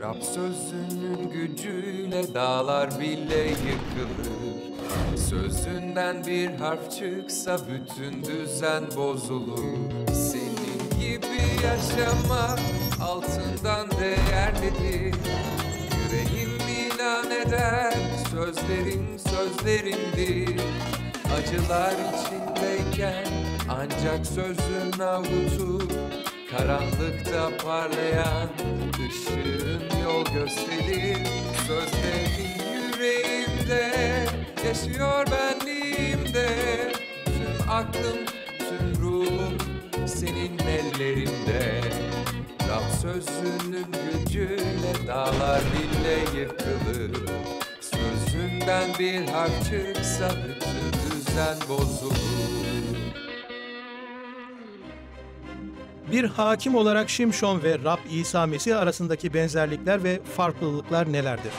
Rab sözünün gücüyle dağlar bile yıkılır Sözünden bir harf çıksa bütün düzen bozulur Senin gibi yaşamak altından değerlidir Yüreğim ilan eder sözlerin sözlerindir. Acılar içindeyken ancak sözün avutur Karanlıkta parlayan ışığın yol gösterir Sözlerin yüreğimde yaşıyor benliğimde Tüm aklım, tüm ruhum senin ellerinde Rab sözünün gücüyle dağlar bile yıkılır Sözünden bir harf çıksa bütün düzen bozulur Bir hakim olarak Şimşon ve Rab İsa Mesih arasındaki benzerlikler ve farklılıklar nelerdir?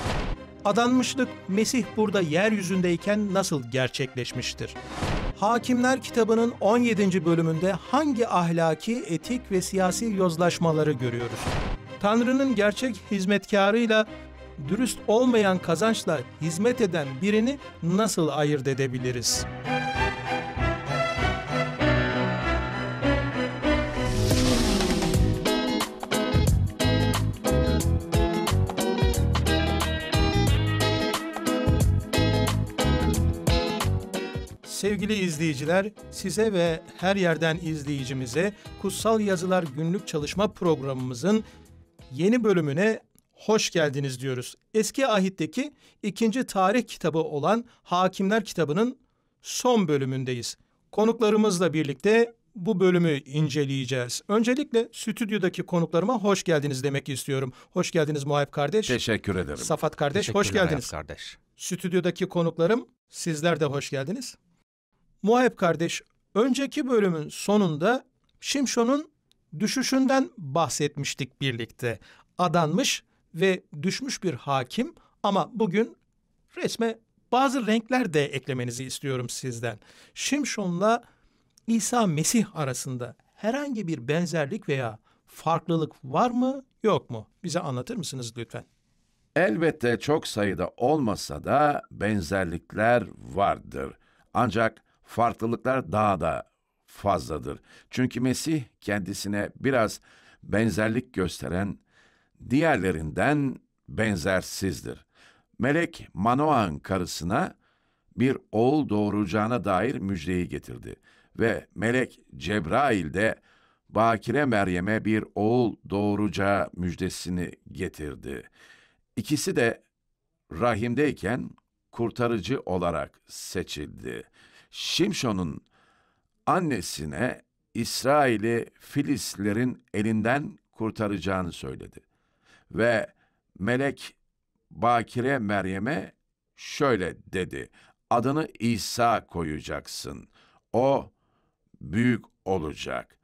Adanmışlık Mesih burada yeryüzündeyken nasıl gerçekleşmiştir? Hakimler kitabının 17. bölümünde hangi ahlaki, etik ve siyasi yozlaşmaları görüyoruz? Tanrı'nın gerçek hizmetkarıyla dürüst olmayan kazançla hizmet eden birini nasıl ayırt edebiliriz?'' Sevgili izleyiciler, size ve her yerden izleyicimize Kutsal Yazılar Günlük Çalışma Programımızın yeni bölümüne hoş geldiniz diyoruz. Eski ahitteki ikinci tarih kitabı olan Hakimler kitabının son bölümündeyiz. Konuklarımızla birlikte bu bölümü inceleyeceğiz. Öncelikle stüdyodaki konuklarıma hoş geldiniz demek istiyorum. Hoş geldiniz Muayip kardeş. Teşekkür ederim. Safat kardeş hoş geldiniz. Kardeş. Stüdyodaki konuklarım sizler de hoş geldiniz. Muayip kardeş, önceki bölümün sonunda Şimşon'un düşüşünden bahsetmiştik birlikte. Adanmış ve düşmüş bir hakim ama bugün resme bazı renkler de eklemenizi istiyorum sizden. Şimşon'la İsa Mesih arasında herhangi bir benzerlik veya farklılık var mı yok mu? Bize anlatır mısınız lütfen? Elbette çok sayıda olmasa da benzerlikler vardır. Ancak farklılıklar daha da fazladır. Çünkü Mesih kendisine biraz benzerlik gösteren diğerlerinden benzersizdir. Melek Manoa'nın karısına bir oğul doğuracağına dair müjdeyi getirdi ve melek Cebrail de Bakire Meryem'e bir oğul doğuracağı müjdesini getirdi. İkisi de rahimdeyken kurtarıcı olarak seçildi. Şimşon'un annesine İsrail'i Filistlerin elinden kurtaracağını söyledi. Ve melek Bakire Meryem'e şöyle dedi. Adını İsa koyacaksın. O büyük olacak.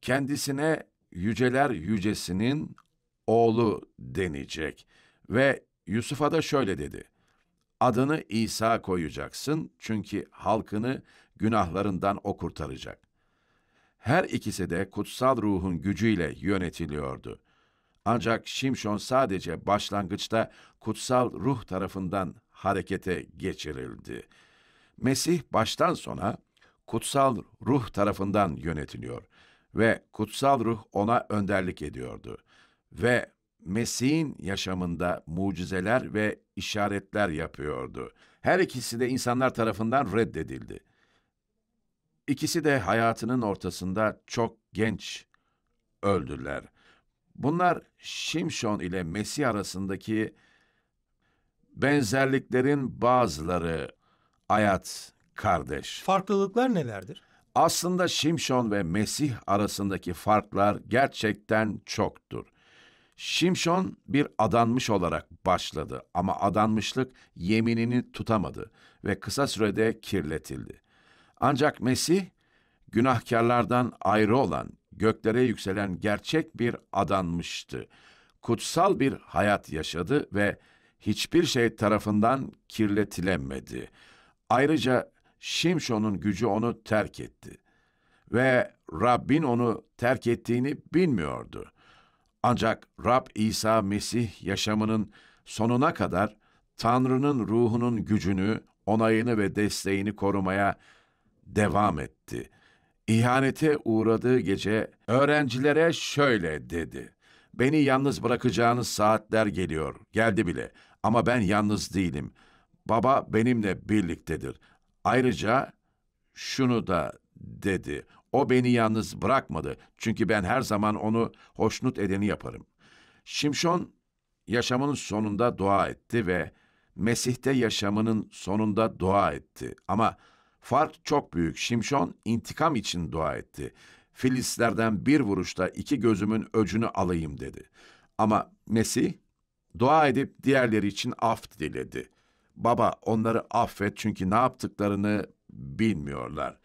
Kendisine yüceler yücesinin oğlu denecek. Ve Yusuf'a da şöyle dedi. Adını İsa koyacaksın çünkü halkını günahlarından o kurtaracak. Her ikisi de kutsal ruhun gücüyle yönetiliyordu. Ancak Şimşon sadece başlangıçta kutsal ruh tarafından harekete geçirildi. Mesih baştan sona kutsal ruh tarafından yönetiliyor ve kutsal ruh ona önderlik ediyordu ve Mesih'in yaşamında mucizeler ve işaretler yapıyordu. Her ikisi de insanlar tarafından reddedildi. İkisi de hayatının ortasında çok genç öldüler. Bunlar Şimşon ile Mesih arasındaki benzerliklerin bazıları Ayat kardeş. Farklılıklar nelerdir? Aslında Şimşon ve Mesih arasındaki farklar gerçekten çoktur. Şimşon bir adanmış olarak başladı ama adanmışlık yeminini tutamadı ve kısa sürede kirletildi. Ancak Mesih, günahkarlardan ayrı olan, göklere yükselen gerçek bir adanmıştı. Kutsal bir hayat yaşadı ve hiçbir şey tarafından kirletilemedi. Ayrıca Şimşon'un gücü onu terk etti ve Rabbin onu terk ettiğini bilmiyordu.'' Ancak Rab İsa Mesih yaşamının sonuna kadar Tanrı'nın ruhunun gücünü, onayını ve desteğini korumaya devam etti. İhanete uğradığı gece öğrencilere şöyle dedi. Beni yalnız bırakacağınız saatler geliyor. Geldi bile. Ama ben yalnız değilim. Baba benimle birliktedir. Ayrıca şunu da dedi. O beni yalnız bırakmadı. Çünkü ben her zaman onu hoşnut edeni yaparım. Şimşon yaşamının sonunda dua etti ve Mesih'te yaşamının sonunda dua etti. Ama fark çok büyük. Şimşon intikam için dua etti. Filistlerden bir vuruşta iki gözümün öcünü alayım dedi. Ama Mesih dua edip diğerleri için af diledi. Baba onları affet çünkü ne yaptıklarını bilmiyorlar.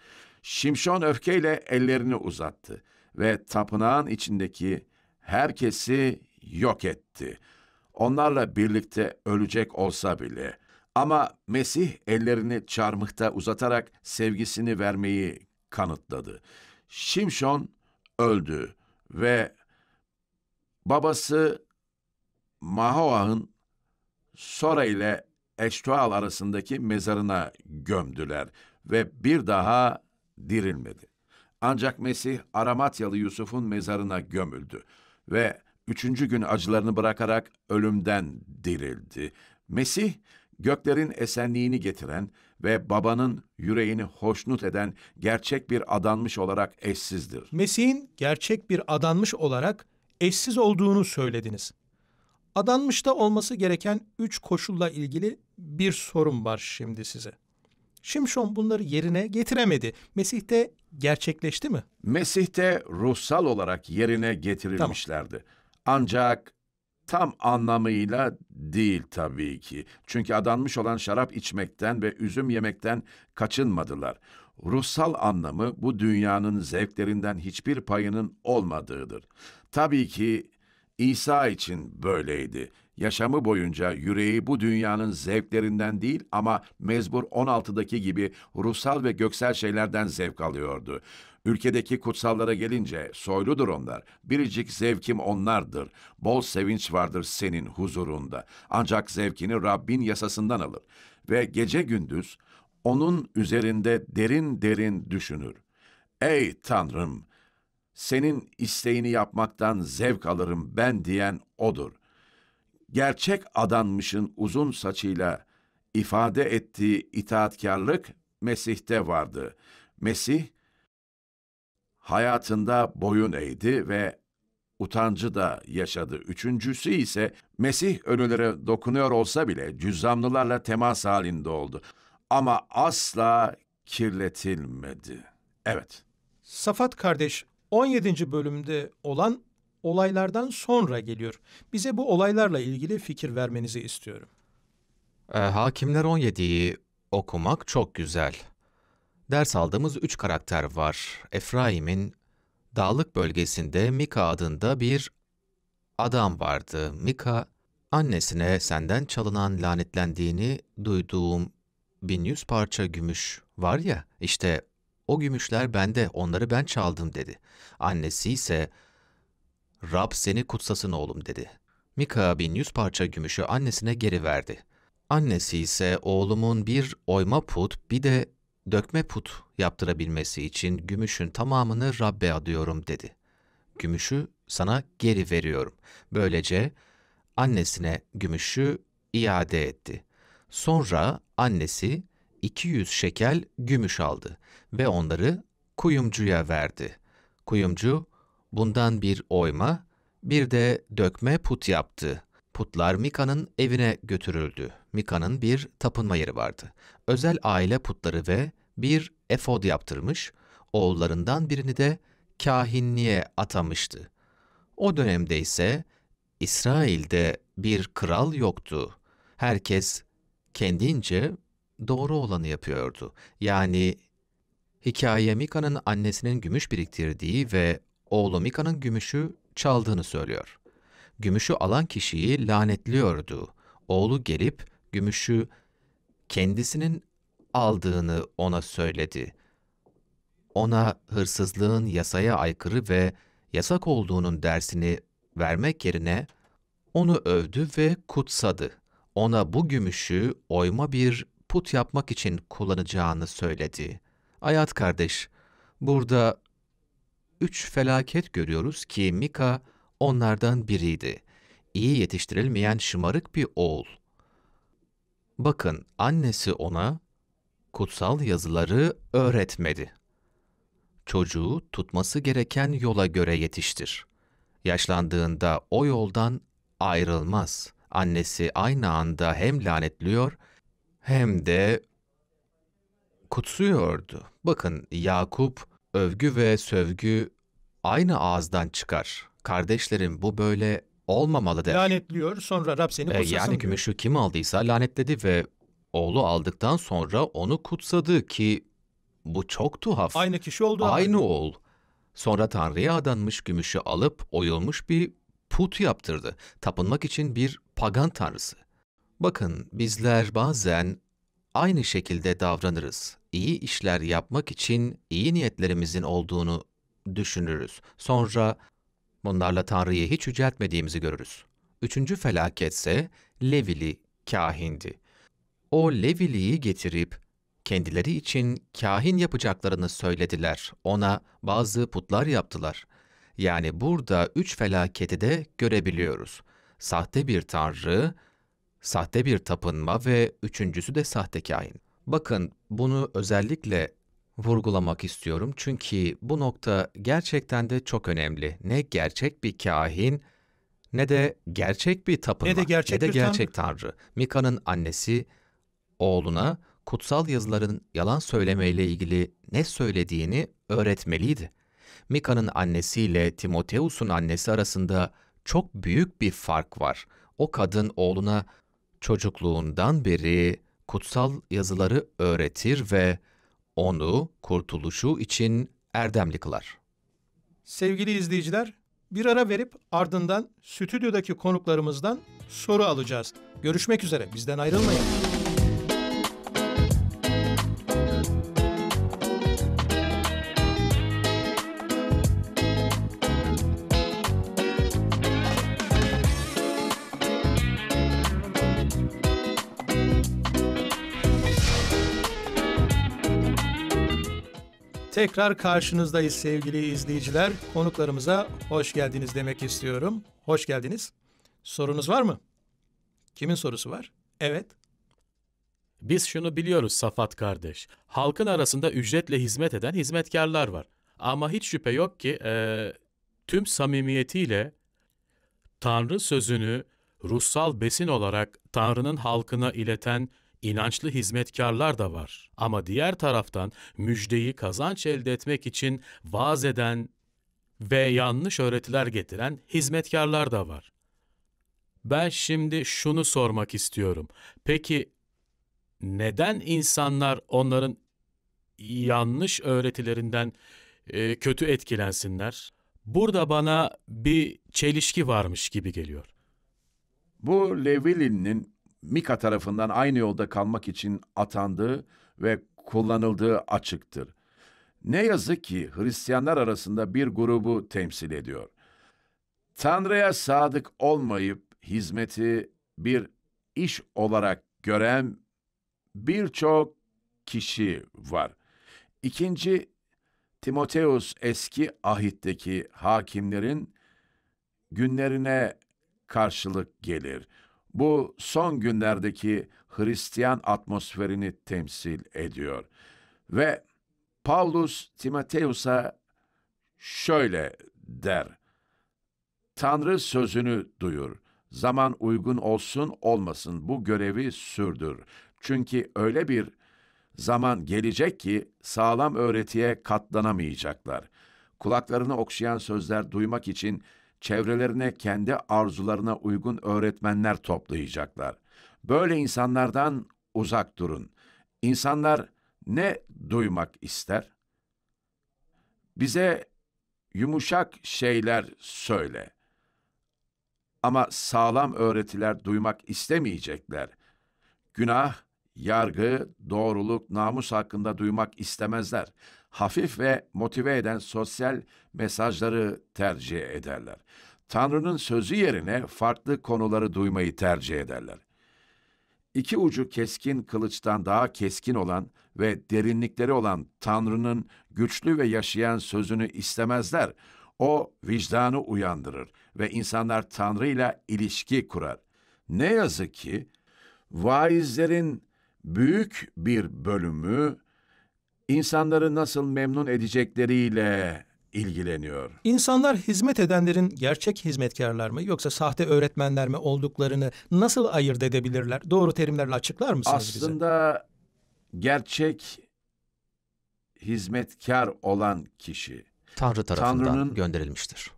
Şimşon öfkeyle ellerini uzattı ve tapınağın içindeki herkesi yok etti. Onlarla birlikte ölecek olsa bile. Ama Mesih ellerini çarmıhta uzatarak sevgisini vermeyi kanıtladı. Şimşon öldü ve babası Mahoah'ın Sora ile Eştual arasındaki mezarına gömdüler ve bir daha dirilmedi. Ancak Mesih Aramatyalı Yusuf'un mezarına gömüldü ve üçüncü gün acılarını bırakarak ölümden dirildi. Mesih göklerin esenliğini getiren ve babanın yüreğini hoşnut eden gerçek bir adanmış olarak eşsizdir. Mesih'in gerçek bir adanmış olarak eşsiz olduğunu söylediniz. Adanmışta olması gereken üç koşulla ilgili bir sorum var şimdi size. Şimşon bunları yerine getiremedi. Mesih'te gerçekleşti mi? Mesih'te ruhsal olarak yerine getirilmişlerdi. Tamam. Ancak tam anlamıyla değil tabii ki. Çünkü adanmış olan şarap içmekten ve üzüm yemekten kaçınmadılar. Ruhsal anlamı bu dünyanın zevklerinden hiçbir payının olmadığıdır. Tabii ki İsa için böyleydi. Yaşamı boyunca yüreği bu dünyanın zevklerinden değil ama mezbur 16'daki gibi ruhsal ve göksel şeylerden zevk alıyordu. Ülkedeki kutsallara gelince soyludur onlar. Biricik zevkim onlardır. Bol sevinç vardır senin huzurunda. Ancak zevkini Rabbin yasasından alır. Ve gece gündüz onun üzerinde derin derin düşünür. Ey Tanrım! senin isteğini yapmaktan zevk alırım ben diyen odur. Gerçek adanmışın uzun saçıyla ifade ettiği itaatkarlık Mesih'te vardı. Mesih hayatında boyun eğdi ve utancı da yaşadı. Üçüncüsü ise Mesih ölülere dokunuyor olsa bile cüzdanlılarla temas halinde oldu. Ama asla kirletilmedi. Evet. Safat kardeş, 17. bölümde olan olaylardan sonra geliyor. Bize bu olaylarla ilgili fikir vermenizi istiyorum. E, Hakimler 17'yi okumak çok güzel. Ders aldığımız üç karakter var. Efraim'in dağlık bölgesinde Mika adında bir adam vardı. Mika, annesine senden çalınan lanetlendiğini duyduğum bin yüz parça gümüş var ya, işte o gümüşler bende, onları ben çaldım dedi. Annesi ise, Rab seni kutsasın oğlum dedi. Mika 1100 parça gümüşü annesine geri verdi. Annesi ise oğlumun bir oyma put bir de dökme put yaptırabilmesi için gümüşün tamamını Rabbe adıyorum dedi. Gümüşü sana geri veriyorum. Böylece annesine gümüşü iade etti. Sonra annesi 200 şekel gümüş aldı ve onları kuyumcuya verdi. Kuyumcu, bundan bir oyma, bir de dökme put yaptı. Putlar Mika'nın evine götürüldü. Mika'nın bir tapınma yeri vardı. Özel aile putları ve bir efod yaptırmış, oğullarından birini de kahinliğe atamıştı. O dönemde ise İsrail'de bir kral yoktu. Herkes kendince doğru olanı yapıyordu. Yani hikaye Mika'nın annesinin gümüş biriktirdiği ve oğlu Mika'nın gümüşü çaldığını söylüyor. Gümüşü alan kişiyi lanetliyordu. Oğlu gelip gümüşü kendisinin aldığını ona söyledi. Ona hırsızlığın yasaya aykırı ve yasak olduğunun dersini vermek yerine onu övdü ve kutsadı. Ona bu gümüşü oyma bir put yapmak için kullanacağını söyledi. Ayat kardeş, burada üç felaket görüyoruz ki Mika onlardan biriydi. İyi yetiştirilmeyen şımarık bir oğul. Bakın annesi ona kutsal yazıları öğretmedi. Çocuğu tutması gereken yola göre yetiştir. Yaşlandığında o yoldan ayrılmaz. Annesi aynı anda hem lanetliyor hem de kutsuyordu. Bakın Yakup övgü ve sövgü aynı ağızdan çıkar. Kardeşlerim bu böyle olmamalı der. Lanetliyor sonra Rab seni kutsasın. E, yani diyor. gümüşü kim aldıysa lanetledi ve oğlu aldıktan sonra onu kutsadı ki bu çok tuhaf. Aynı kişi oldu. Aynı abi. oğul. Sonra Tanrı'ya adanmış gümüşü alıp oyulmuş bir put yaptırdı. Tapınmak için bir pagan tanrısı. Bakın bizler bazen aynı şekilde davranırız. İyi işler yapmak için iyi niyetlerimizin olduğunu düşünürüz. Sonra bunlarla Tanrı'yı hiç yüceltmediğimizi görürüz. Üçüncü felaketse Levili kahindi. O Levili'yi getirip kendileri için kahin yapacaklarını söylediler. Ona bazı putlar yaptılar. Yani burada üç felaketi de görebiliyoruz. Sahte bir tanrı, sahte bir tapınma ve üçüncüsü de sahte kain. Bakın bunu özellikle vurgulamak istiyorum çünkü bu nokta gerçekten de çok önemli. Ne gerçek bir kahin ne de gerçek bir tapınma ne de gerçek, ne de gerçek tanrı. tanrı. Mika'nın annesi oğluna kutsal yazıların yalan söylemeyle ilgili ne söylediğini öğretmeliydi. Mika'nın annesiyle Timoteus'un annesi arasında çok büyük bir fark var. O kadın oğluna çocukluğundan beri kutsal yazıları öğretir ve onu kurtuluşu için erdemli kılar. Sevgili izleyiciler, bir ara verip ardından stüdyodaki konuklarımızdan soru alacağız. Görüşmek üzere, bizden ayrılmayın. Tekrar karşınızdayız sevgili izleyiciler. Konuklarımıza hoş geldiniz demek istiyorum. Hoş geldiniz. Sorunuz var mı? Kimin sorusu var? Evet. Biz şunu biliyoruz Safat kardeş. Halkın arasında ücretle hizmet eden hizmetkarlar var. Ama hiç şüphe yok ki e, tüm samimiyetiyle Tanrı sözünü ruhsal besin olarak Tanrı'nın halkına ileten inançlı hizmetkarlar da var. Ama diğer taraftan müjdeyi kazanç elde etmek için vaaz eden ve yanlış öğretiler getiren hizmetkarlar da var. Ben şimdi şunu sormak istiyorum. Peki neden insanlar onların yanlış öğretilerinden e, kötü etkilensinler? Burada bana bir çelişki varmış gibi geliyor. Bu Levili'nin Mika tarafından aynı yolda kalmak için atandığı ve kullanıldığı açıktır. Ne yazık ki Hristiyanlar arasında bir grubu temsil ediyor. Tanrı'ya sadık olmayıp hizmeti bir iş olarak gören birçok kişi var. İkinci Timoteus eski ahitteki hakimlerin günlerine karşılık gelir. Bu son günlerdeki Hristiyan atmosferini temsil ediyor. Ve Paulus Timoteus'a şöyle der. Tanrı sözünü duyur. Zaman uygun olsun olmasın bu görevi sürdür. Çünkü öyle bir zaman gelecek ki sağlam öğretiye katlanamayacaklar. Kulaklarını okşayan sözler duymak için çevrelerine kendi arzularına uygun öğretmenler toplayacaklar. Böyle insanlardan uzak durun. İnsanlar ne duymak ister? Bize yumuşak şeyler söyle. Ama sağlam öğretiler duymak istemeyecekler. Günah, yargı, doğruluk, namus hakkında duymak istemezler hafif ve motive eden sosyal mesajları tercih ederler. Tanrı'nın sözü yerine farklı konuları duymayı tercih ederler. İki ucu keskin kılıçtan daha keskin olan ve derinlikleri olan Tanrı'nın güçlü ve yaşayan sözünü istemezler. O vicdanı uyandırır ve insanlar Tanrı ile ilişki kurar. Ne yazık ki vaizlerin büyük bir bölümü insanları nasıl memnun edecekleriyle ilgileniyor. İnsanlar hizmet edenlerin gerçek hizmetkarlar mı yoksa sahte öğretmenler mi olduklarını nasıl ayırt edebilirler? Doğru terimlerle açıklar mısınız Aslında bize? Aslında gerçek hizmetkar olan kişi Tanrı tarafından Tanrı'nın gönderilmiştir.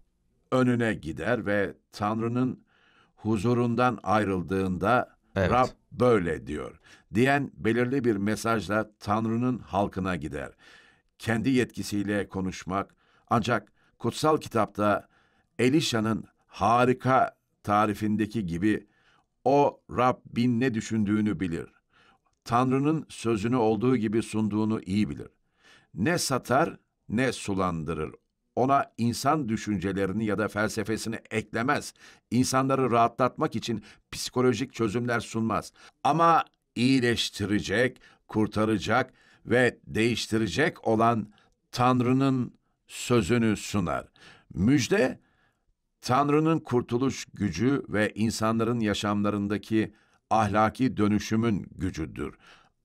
Önüne gider ve Tanrı'nın huzurundan ayrıldığında Evet. Rab böyle diyor. Diyen belirli bir mesajla Tanrı'nın halkına gider. Kendi yetkisiyle konuşmak ancak kutsal kitapta Elişa'nın harika tarifindeki gibi o Rabbin ne düşündüğünü bilir. Tanrı'nın sözünü olduğu gibi sunduğunu iyi bilir. Ne satar ne sulandırır ona insan düşüncelerini ya da felsefesini eklemez. İnsanları rahatlatmak için psikolojik çözümler sunmaz. Ama iyileştirecek, kurtaracak ve değiştirecek olan Tanrı'nın sözünü sunar. Müjde Tanrı'nın kurtuluş gücü ve insanların yaşamlarındaki ahlaki dönüşümün gücüdür.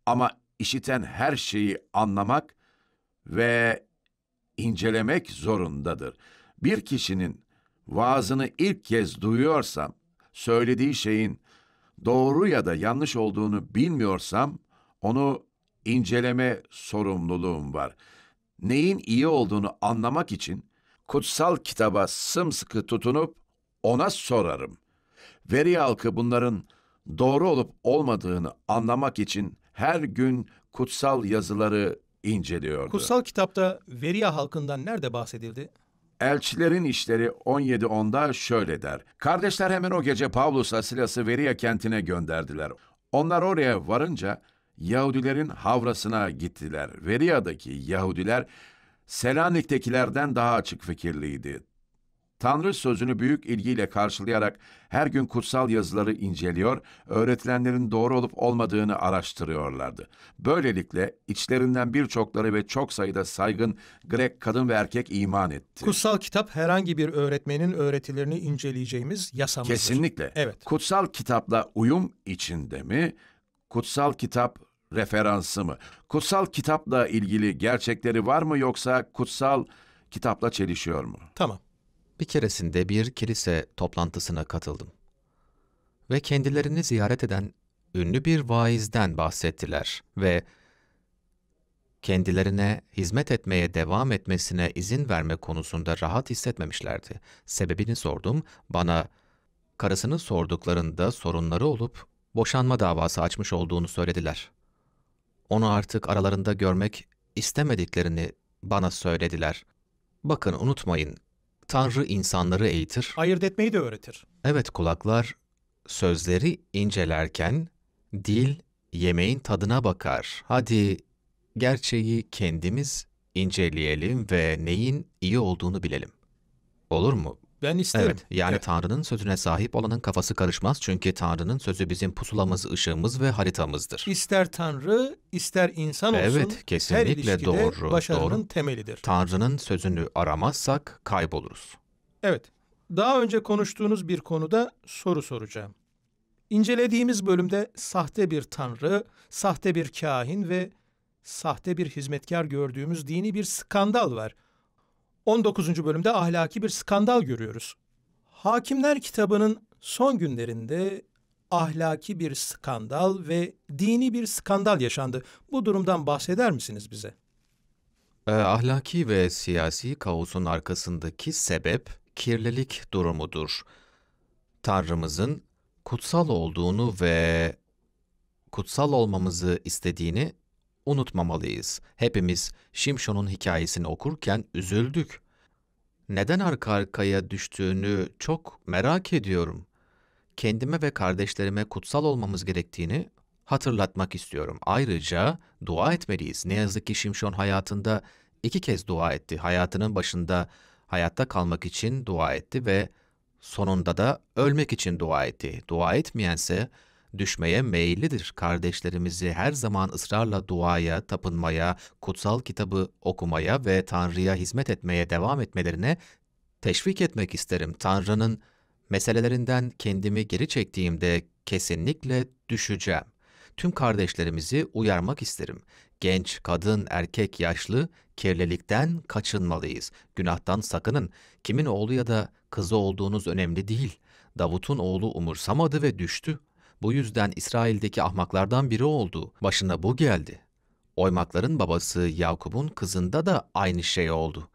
Ama işiten her şeyi anlamak ve incelemek zorundadır. Bir kişinin vaazını ilk kez duyuyorsam, söylediği şeyin doğru ya da yanlış olduğunu bilmiyorsam onu inceleme sorumluluğum var. Neyin iyi olduğunu anlamak için kutsal kitaba sımsıkı tutunup ona sorarım. Veri halkı bunların doğru olup olmadığını anlamak için her gün kutsal yazıları inceliyordu. Kutsal kitapta Veriya halkından nerede bahsedildi? Elçilerin işleri 17.10'da şöyle der. Kardeşler hemen o gece Pavlus'la Silas'ı Veriya kentine gönderdiler. Onlar oraya varınca Yahudilerin havrasına gittiler. Veriya'daki Yahudiler Selanik'tekilerden daha açık fikirliydi. Tanrı sözünü büyük ilgiyle karşılayarak her gün kutsal yazıları inceliyor, öğretilenlerin doğru olup olmadığını araştırıyorlardı. Böylelikle içlerinden birçokları ve çok sayıda saygın Grek kadın ve erkek iman etti. Kutsal kitap herhangi bir öğretmenin öğretilerini inceleyeceğimiz yasamızdır. Kesinlikle. Evet. Kutsal kitapla uyum içinde mi? Kutsal kitap referansı mı? Kutsal kitapla ilgili gerçekleri var mı yoksa kutsal kitapla çelişiyor mu? Tamam. Bir keresinde bir kilise toplantısına katıldım. Ve kendilerini ziyaret eden ünlü bir vaizden bahsettiler ve kendilerine hizmet etmeye devam etmesine izin verme konusunda rahat hissetmemişlerdi. Sebebini sordum, bana karısını sorduklarında sorunları olup boşanma davası açmış olduğunu söylediler. Onu artık aralarında görmek istemediklerini bana söylediler. Bakın unutmayın, Tanrı insanları eğitir. Ayırt etmeyi de öğretir. Evet kulaklar sözleri incelerken dil yemeğin tadına bakar. Hadi gerçeği kendimiz inceleyelim ve neyin iyi olduğunu bilelim. Olur mu? Ben isterim. Evet, yani evet. Tanrı'nın sözüne sahip olanın kafası karışmaz çünkü Tanrı'nın sözü bizim pusulamız, ışığımız ve haritamızdır. İster Tanrı, ister insan olsun. Evet, kesinlikle her doğru. başarının doğru. temelidir. Tanrı'nın sözünü aramazsak kayboluruz. Evet. Daha önce konuştuğunuz bir konuda soru soracağım. İncelediğimiz bölümde sahte bir tanrı, sahte bir kahin ve sahte bir hizmetkar gördüğümüz dini bir skandal var. 19. bölümde ahlaki bir skandal görüyoruz. Hakimler kitabının son günlerinde ahlaki bir skandal ve dini bir skandal yaşandı. Bu durumdan bahseder misiniz bize? E, ahlaki ve siyasi kaosun arkasındaki sebep kirlilik durumudur. Tanrımızın kutsal olduğunu ve kutsal olmamızı istediğini unutmamalıyız. Hepimiz Şimşon'un hikayesini okurken üzüldük. Neden arka arkaya düştüğünü çok merak ediyorum. Kendime ve kardeşlerime kutsal olmamız gerektiğini hatırlatmak istiyorum. Ayrıca dua etmeliyiz. Ne yazık ki Şimşon hayatında iki kez dua etti. Hayatının başında hayatta kalmak için dua etti ve sonunda da ölmek için dua etti. Dua etmeyense düşmeye meyillidir. Kardeşlerimizi her zaman ısrarla duaya, tapınmaya, kutsal kitabı okumaya ve Tanrı'ya hizmet etmeye devam etmelerine teşvik etmek isterim. Tanrı'nın meselelerinden kendimi geri çektiğimde kesinlikle düşeceğim. Tüm kardeşlerimizi uyarmak isterim. Genç, kadın, erkek, yaşlı kirlilikten kaçınmalıyız. Günahtan sakının. Kimin oğlu ya da kızı olduğunuz önemli değil. Davut'un oğlu umursamadı ve düştü. Bu yüzden İsrail'deki ahmaklardan biri oldu. Başına bu geldi. Oymakların babası Yakup'un kızında da aynı şey oldu.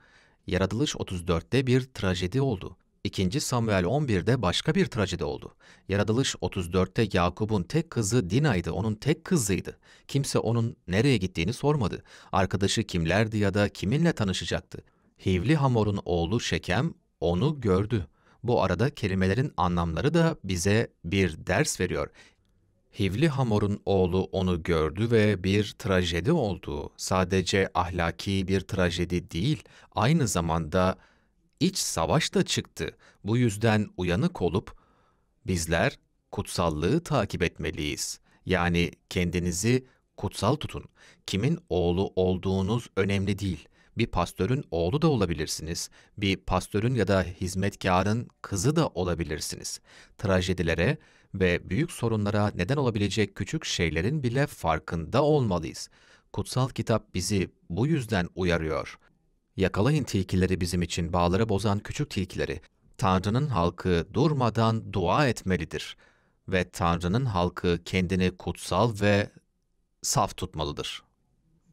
Yaratılış 34'te bir trajedi oldu. 2. Samuel 11'de başka bir trajedi oldu. Yaratılış 34'te Yakup'un tek kızı Dina'ydı, onun tek kızıydı. Kimse onun nereye gittiğini sormadı. Arkadaşı kimlerdi ya da kiminle tanışacaktı. Hivli Hamor'un oğlu Şekem onu gördü. Bu arada kelimelerin anlamları da bize bir ders veriyor. Hivli Hamor'un oğlu onu gördü ve bir trajedi oldu. Sadece ahlaki bir trajedi değil, aynı zamanda iç savaş da çıktı. Bu yüzden uyanık olup bizler kutsallığı takip etmeliyiz. Yani kendinizi kutsal tutun. Kimin oğlu olduğunuz önemli değil bir pastörün oğlu da olabilirsiniz, bir pastörün ya da hizmetkarın kızı da olabilirsiniz. Trajedilere ve büyük sorunlara neden olabilecek küçük şeylerin bile farkında olmalıyız. Kutsal kitap bizi bu yüzden uyarıyor. Yakalayın tilkileri bizim için, bağları bozan küçük tilkileri. Tanrı'nın halkı durmadan dua etmelidir ve Tanrı'nın halkı kendini kutsal ve saf tutmalıdır.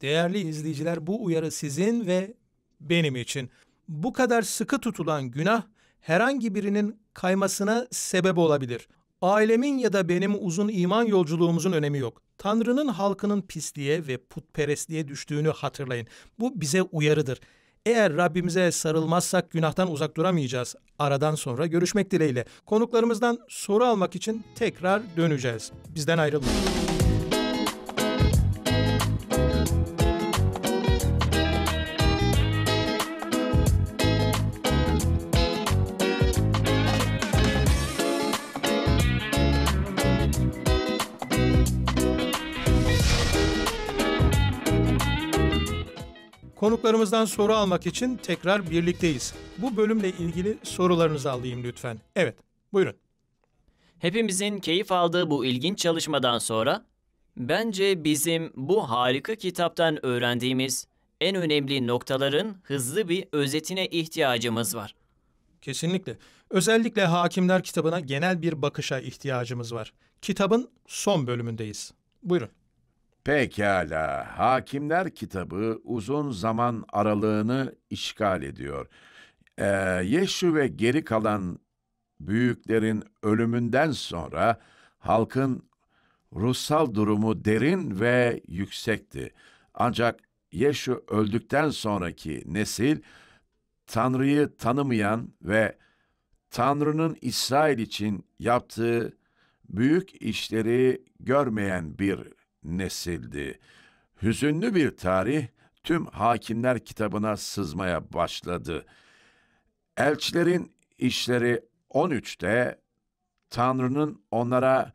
Değerli izleyiciler bu uyarı sizin ve benim için. Bu kadar sıkı tutulan günah herhangi birinin kaymasına sebep olabilir. Ailemin ya da benim uzun iman yolculuğumuzun önemi yok. Tanrı'nın halkının pisliğe ve putperestliğe düştüğünü hatırlayın. Bu bize uyarıdır. Eğer Rabbimize sarılmazsak günahtan uzak duramayacağız. Aradan sonra görüşmek dileğiyle. Konuklarımızdan soru almak için tekrar döneceğiz. Bizden ayrılmayın. Konuklarımızdan soru almak için tekrar birlikteyiz. Bu bölümle ilgili sorularınızı alayım lütfen. Evet, buyurun. Hepimizin keyif aldığı bu ilginç çalışmadan sonra bence bizim bu harika kitaptan öğrendiğimiz en önemli noktaların hızlı bir özetine ihtiyacımız var. Kesinlikle. Özellikle Hakimler kitabına genel bir bakışa ihtiyacımız var. Kitabın son bölümündeyiz. Buyurun. Pekala, Hakimler kitabı uzun zaman aralığını işgal ediyor. Ee, Yeşu ve geri kalan büyüklerin ölümünden sonra halkın ruhsal durumu derin ve yüksekti. Ancak Yeşu öldükten sonraki nesil Tanrı'yı tanımayan ve Tanrı'nın İsrail için yaptığı büyük işleri görmeyen bir nesildi. Hüzünlü bir tarih tüm hakimler kitabına sızmaya başladı. Elçilerin işleri 13'te Tanrı'nın onlara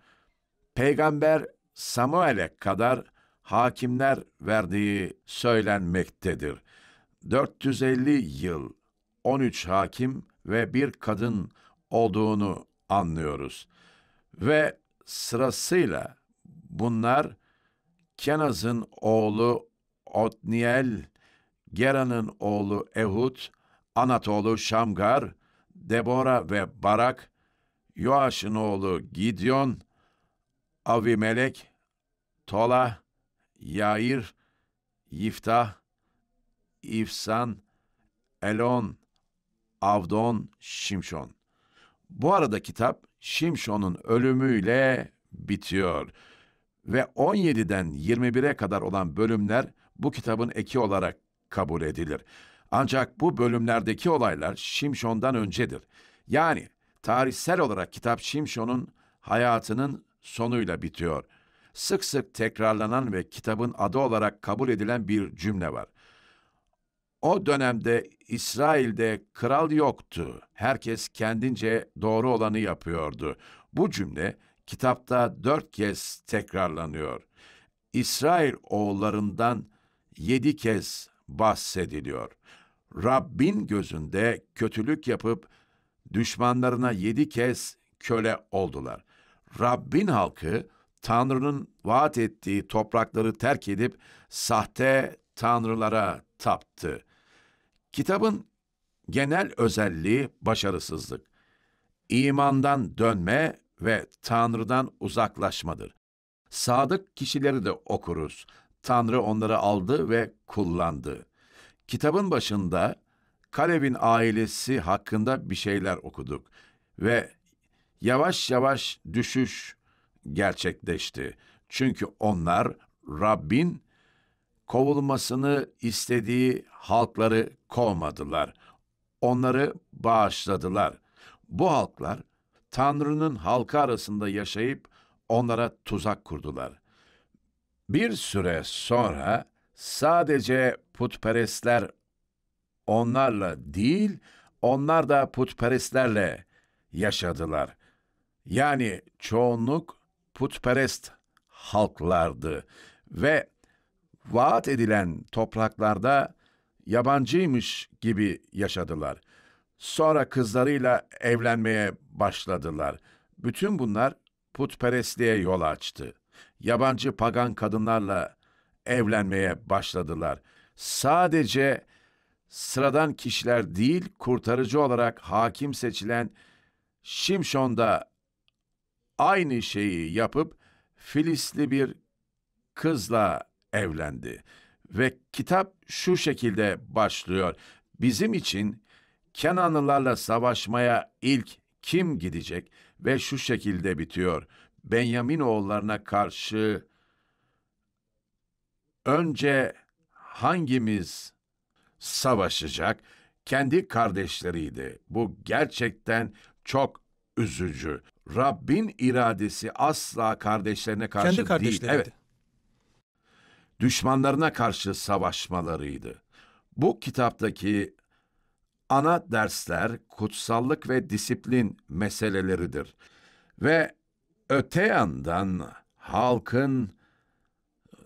peygamber Samuel'e kadar hakimler verdiği söylenmektedir. 450 yıl 13 hakim ve bir kadın olduğunu anlıyoruz. Ve sırasıyla bunlar Kenaz'ın oğlu Otniel, Geran'ın oğlu Ehud, Anatolu Şamgar, Debora ve Barak, Yoaş'ın oğlu Gidyon, Avimelek, Tola, Yair, Yiftah, İfsan, Elon, Avdon, Şimşon. Bu arada kitap Şimşon'un ölümüyle bitiyor ve 17'den 21'e kadar olan bölümler bu kitabın eki olarak kabul edilir. Ancak bu bölümlerdeki olaylar Şimşon'dan öncedir. Yani tarihsel olarak kitap Şimşon'un hayatının sonuyla bitiyor. Sık sık tekrarlanan ve kitabın adı olarak kabul edilen bir cümle var. O dönemde İsrail'de kral yoktu. Herkes kendince doğru olanı yapıyordu. Bu cümle kitapta dört kez tekrarlanıyor. İsrail oğullarından yedi kez bahsediliyor. Rabbin gözünde kötülük yapıp düşmanlarına yedi kez köle oldular. Rabbin halkı Tanrı'nın vaat ettiği toprakları terk edip sahte tanrılara taptı. Kitabın genel özelliği başarısızlık. İmandan dönme ve Tanrı'dan uzaklaşmadır. Sadık kişileri de okuruz. Tanrı onları aldı ve kullandı. Kitabın başında Kalev'in ailesi hakkında bir şeyler okuduk ve yavaş yavaş düşüş gerçekleşti. Çünkü onlar Rabbin kovulmasını istediği halkları kovmadılar. Onları bağışladılar. Bu halklar Tanrı'nın halkı arasında yaşayıp onlara tuzak kurdular. Bir süre sonra sadece putperestler onlarla değil, onlar da putperestlerle yaşadılar. Yani çoğunluk putperest halklardı ve vaat edilen topraklarda yabancıymış gibi yaşadılar. Sonra kızlarıyla evlenmeye başladılar. Bütün bunlar putperestliğe yol açtı. Yabancı pagan kadınlarla evlenmeye başladılar. Sadece sıradan kişiler değil, kurtarıcı olarak hakim seçilen Şimşon da aynı şeyi yapıp Filisli bir kızla evlendi. Ve kitap şu şekilde başlıyor. Bizim için Kenanlılarla savaşmaya ilk kim gidecek ve şu şekilde bitiyor. Benyamin oğullarına karşı önce hangimiz savaşacak? Kendi kardeşleriydi. Bu gerçekten çok üzücü. Rabbin iradesi asla kardeşlerine karşı Kendi değil. Evet. Düşmanlarına karşı savaşmalarıydı. Bu kitaptaki ana dersler kutsallık ve disiplin meseleleridir. Ve öte yandan halkın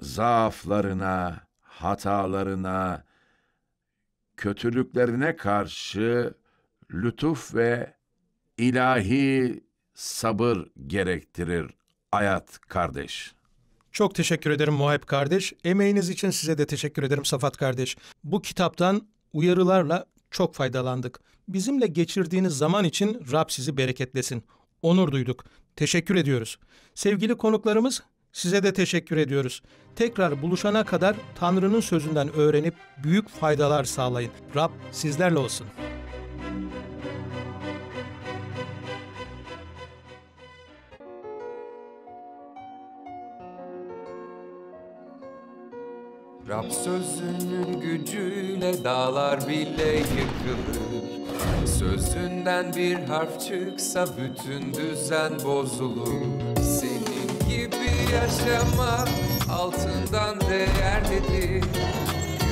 zaaflarına, hatalarına, kötülüklerine karşı lütuf ve ilahi sabır gerektirir Ayat kardeş. Çok teşekkür ederim Muhayip kardeş. Emeğiniz için size de teşekkür ederim Safat kardeş. Bu kitaptan uyarılarla çok faydalandık. Bizimle geçirdiğiniz zaman için Rab sizi bereketlesin. Onur duyduk. Teşekkür ediyoruz. Sevgili konuklarımız size de teşekkür ediyoruz. Tekrar buluşana kadar Tanrı'nın sözünden öğrenip büyük faydalar sağlayın. Rab sizlerle olsun. Rab sözünün gücüyle dağlar bile yıkılır Sözünden bir harf çıksa bütün düzen bozulur Senin gibi yaşamak altından değerlidir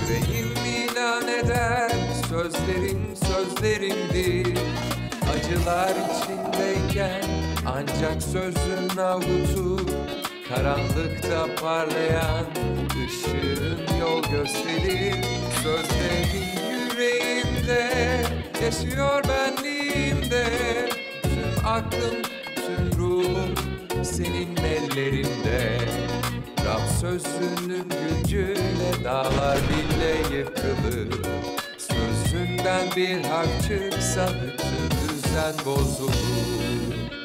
Yüreğim ilan eder sözlerim sözlerimdir Acılar içindeyken ancak sözün avutur Karanlıkta parlayan ışığın yol gösterir Sözlerin yüreğimde Yaşıyor benliğimde Tüm aklım, tüm ruhum Senin ellerinde Rab sözünün gücüyle Dağlar bile yıkılır Sözünden bir harf çıksa Bütün düzen bozulur